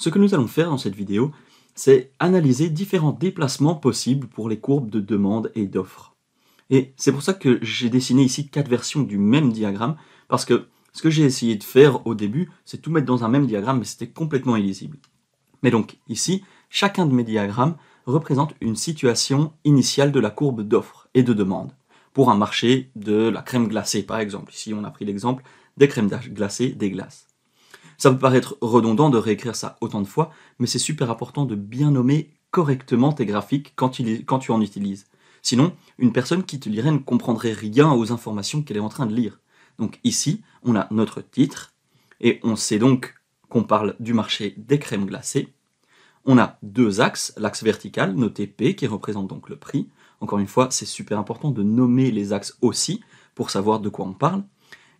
Ce que nous allons faire dans cette vidéo, c'est analyser différents déplacements possibles pour les courbes de demande et d'offre. Et c'est pour ça que j'ai dessiné ici quatre versions du même diagramme, parce que ce que j'ai essayé de faire au début, c'est tout mettre dans un même diagramme, mais c'était complètement illisible. Mais donc ici, chacun de mes diagrammes représente une situation initiale de la courbe d'offre et de demande pour un marché de la crème glacée par exemple. Ici on a pris l'exemple des crèmes glacées, des glaces. Ça peut paraître redondant de réécrire ça autant de fois, mais c'est super important de bien nommer correctement tes graphiques quand, tu en utilises. Sinon, une personne qui te lirait ne comprendrait rien aux informations qu'elle est en train de lire. Donc ici, on a notre titre, et on sait donc qu'on parle du marché des crèmes glacées. On a deux axes, l'axe vertical, noté P, qui représente donc le prix. Encore une fois, c'est super important de nommer les axes aussi, pour savoir de quoi on parle.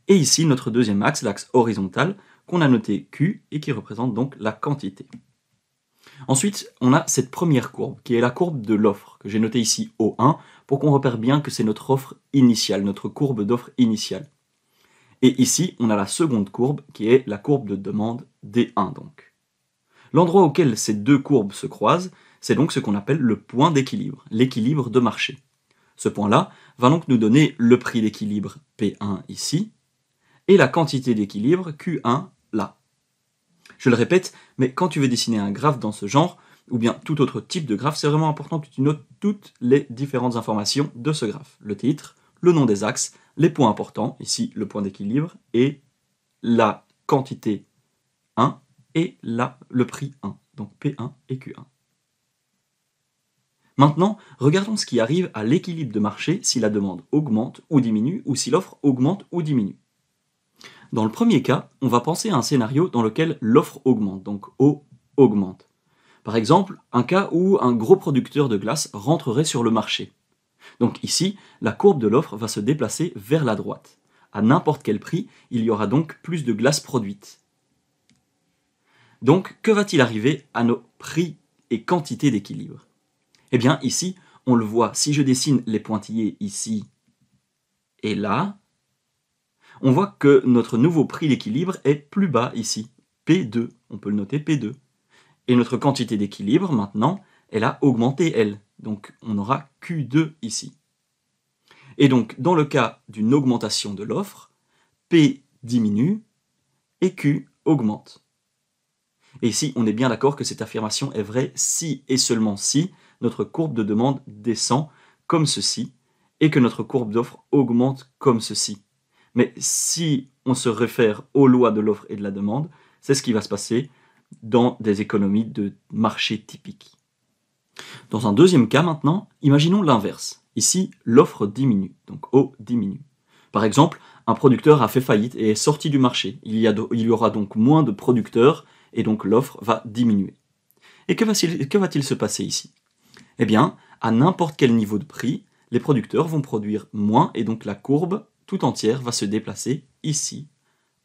Et ici, notre deuxième axe, l'axe horizontal, qu'on a noté Q et qui représente donc la quantité. Ensuite, on a cette première courbe, qui est la courbe de l'offre, que j'ai notée ici O1, pour qu'on repère bien que c'est notre offre initiale, notre courbe d'offre initiale. Et ici, on a la seconde courbe, qui est la courbe de demande D1 donc. L'endroit auquel ces deux courbes se croisent, c'est donc ce qu'on appelle le point d'équilibre, l'équilibre de marché. Ce point-là va donc nous donner le prix d'équilibre P1 ici, et la quantité d'équilibre Q1 je le répète, mais quand tu veux dessiner un graphe dans ce genre, ou bien tout autre type de graphe, c'est vraiment important que tu notes toutes les différentes informations de ce graphe. Le titre, le nom des axes, les points importants, ici le point d'équilibre, et la quantité 1 et la, le prix 1, donc P1 et Q1. Maintenant, regardons ce qui arrive à l'équilibre de marché si la demande augmente ou diminue, ou si l'offre augmente ou diminue. Dans le premier cas, on va penser à un scénario dans lequel l'offre augmente, donc O augmente. Par exemple, un cas où un gros producteur de glace rentrerait sur le marché. Donc ici, la courbe de l'offre va se déplacer vers la droite. À n'importe quel prix, il y aura donc plus de glace produite. Donc, que va-t-il arriver à nos prix et quantités d'équilibre Eh bien, ici, on le voit, si je dessine les pointillés ici et là, on voit que notre nouveau prix d'équilibre est plus bas ici, P2, on peut le noter P2. Et notre quantité d'équilibre, maintenant, elle a augmenté, elle. Donc on aura Q2 ici. Et donc, dans le cas d'une augmentation de l'offre, P diminue et Q augmente. Et ici, on est bien d'accord que cette affirmation est vraie si et seulement si notre courbe de demande descend comme ceci et que notre courbe d'offre augmente comme ceci. Mais si on se réfère aux lois de l'offre et de la demande, c'est ce qui va se passer dans des économies de marché typiques. Dans un deuxième cas maintenant, imaginons l'inverse. Ici, l'offre diminue, donc O diminue. Par exemple, un producteur a fait faillite et est sorti du marché. Il y, il y aura donc moins de producteurs et donc l'offre va diminuer. Et que va-t-il se passer ici Eh bien, à n'importe quel niveau de prix, les producteurs vont produire moins et donc la courbe entière va se déplacer ici,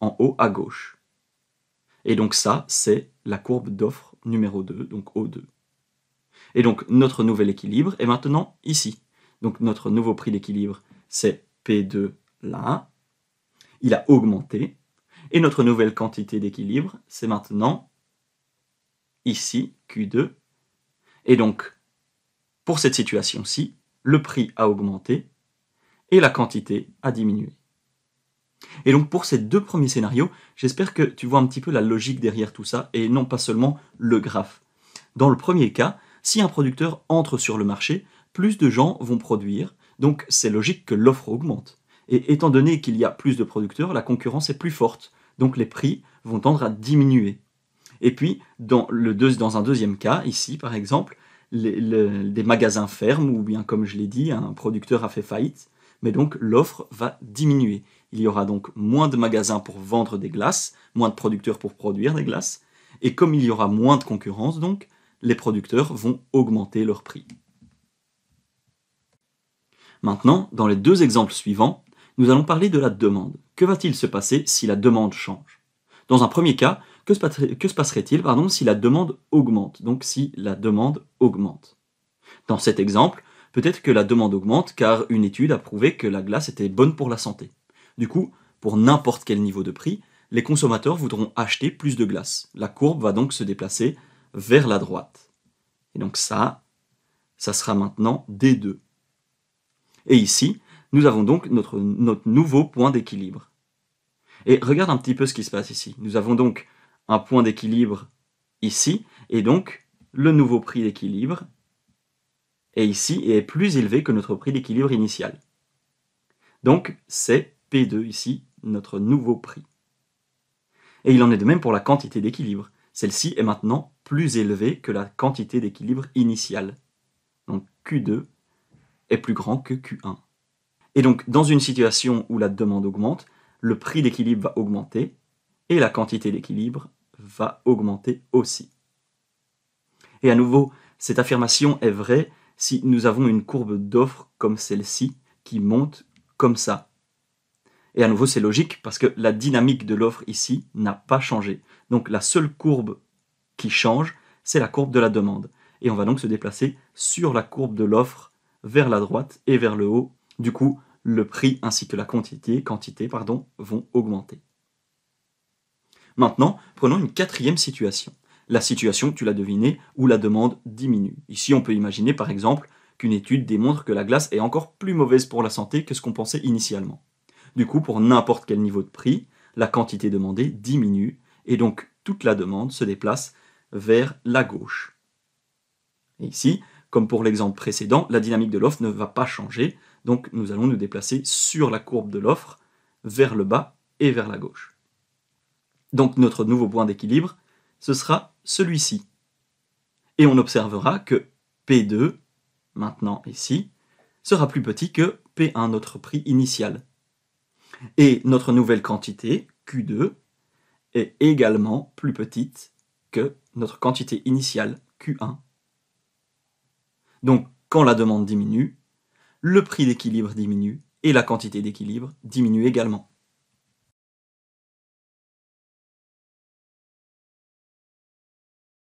en haut à gauche. Et donc ça, c'est la courbe d'offre numéro 2, donc O2. Et donc notre nouvel équilibre est maintenant ici. Donc notre nouveau prix d'équilibre, c'est P2 là. Il a augmenté. Et notre nouvelle quantité d'équilibre, c'est maintenant ici, Q2. Et donc, pour cette situation-ci, le prix a augmenté, et la quantité a diminué. Et donc pour ces deux premiers scénarios, j'espère que tu vois un petit peu la logique derrière tout ça et non pas seulement le graphe. Dans le premier cas, si un producteur entre sur le marché, plus de gens vont produire, donc c'est logique que l'offre augmente. Et étant donné qu'il y a plus de producteurs, la concurrence est plus forte, donc les prix vont tendre à diminuer. Et puis, dans, le dans un deuxième cas, ici par exemple, les, des magasins ferment, ou bien comme je l'ai dit, un producteur a fait faillite, mais donc l'offre va diminuer. Il y aura donc moins de magasins pour vendre des glaces, moins de producteurs pour produire des glaces, et comme il y aura moins de concurrence donc, les producteurs vont augmenter leur prix. Maintenant, dans les deux exemples suivants, nous allons parler de la demande. Que va-t-il se passer si la demande change Dans un premier cas, que se passerait-il si la demande augmente Donc si la demande augmente. Dans cet exemple, peut-être que la demande augmente car une étude a prouvé que la glace était bonne pour la santé. Du coup, pour n'importe quel niveau de prix, les consommateurs voudront acheter plus de glace. La courbe va donc se déplacer vers la droite. Et donc ça, ça sera maintenant D2. Et ici, nous avons donc notre, notre nouveau point d'équilibre. Et regarde un petit peu ce qui se passe ici. Nous avons donc un point d'équilibre ici, et donc le nouveau prix d'équilibre est ici et est plus élevé que notre prix d'équilibre initial. Donc c'est P2 ici, notre nouveau prix. Et il en est de même pour la quantité d'équilibre. Celle-ci est maintenant plus élevée que la quantité d'équilibre initiale. Donc Q2 est plus grand que Q1. Et donc dans une situation où la demande augmente, le prix d'équilibre va augmenter et la quantité d'équilibre va augmenter aussi. Et à nouveau, cette affirmation est vraie si nous avons une courbe d'offre comme celle-ci, qui monte comme ça. Et à nouveau, c'est logique parce que la dynamique de l'offre ici n'a pas changé. Donc la seule courbe qui change, c'est la courbe de la demande. Et on va donc se déplacer sur la courbe de l'offre vers la droite et vers le haut. Du coup, le prix ainsi que la quantité, quantité pardon, vont augmenter. Maintenant, prenons une quatrième situation la situation, tu l'as deviné, où la demande diminue. Ici, on peut imaginer par exemple qu'une étude démontre que la glace est encore plus mauvaise pour la santé que ce qu'on pensait initialement. Du coup, pour n'importe quel niveau de prix, la quantité demandée diminue et donc toute la demande se déplace vers la gauche. Et ici, comme pour l'exemple précédent, la dynamique de l'offre ne va pas changer, donc nous allons nous déplacer sur la courbe de l'offre, vers le bas et vers la gauche. Donc notre nouveau point d'équilibre, ce sera celui-ci. Et on observera que P2, maintenant ici, sera plus petit que P1, notre prix initial. Et notre nouvelle quantité, Q2, est également plus petite que notre quantité initiale, Q1. Donc, quand la demande diminue, le prix d'équilibre diminue et la quantité d'équilibre diminue également.